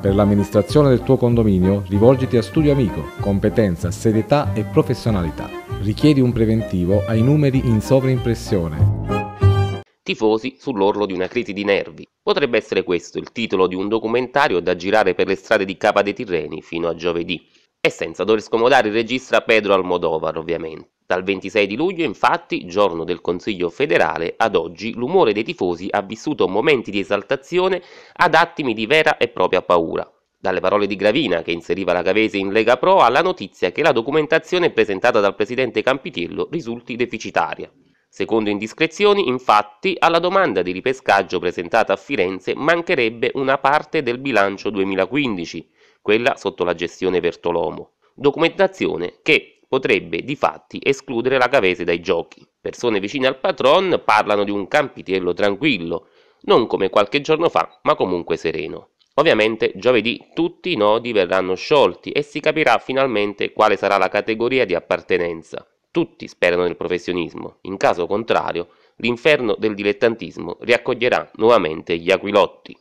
Per l'amministrazione del tuo condominio rivolgiti a Studio Amico, competenza, serietà e professionalità. Richiedi un preventivo ai numeri in sovraimpressione. Tifosi sull'orlo di una crisi di nervi. Potrebbe essere questo il titolo di un documentario da girare per le strade di Capa dei Tirreni fino a giovedì e senza dover scomodare il regista Pedro Almodovar ovviamente. Dal 26 di luglio, infatti, giorno del Consiglio federale, ad oggi l'umore dei tifosi ha vissuto momenti di esaltazione ad attimi di vera e propria paura. Dalle parole di Gravina, che inseriva la Cavese in Lega Pro, alla notizia che la documentazione presentata dal presidente Campitillo risulti deficitaria. Secondo indiscrezioni, infatti, alla domanda di ripescaggio presentata a Firenze mancherebbe una parte del bilancio 2015 quella sotto la gestione Bertolomo, documentazione che potrebbe di fatti escludere la Cavese dai giochi. Persone vicine al patron parlano di un Campitiello tranquillo, non come qualche giorno fa, ma comunque sereno. Ovviamente giovedì tutti i nodi verranno sciolti e si capirà finalmente quale sarà la categoria di appartenenza. Tutti sperano nel professionismo, in caso contrario l'inferno del dilettantismo riaccoglierà nuovamente gli aquilotti.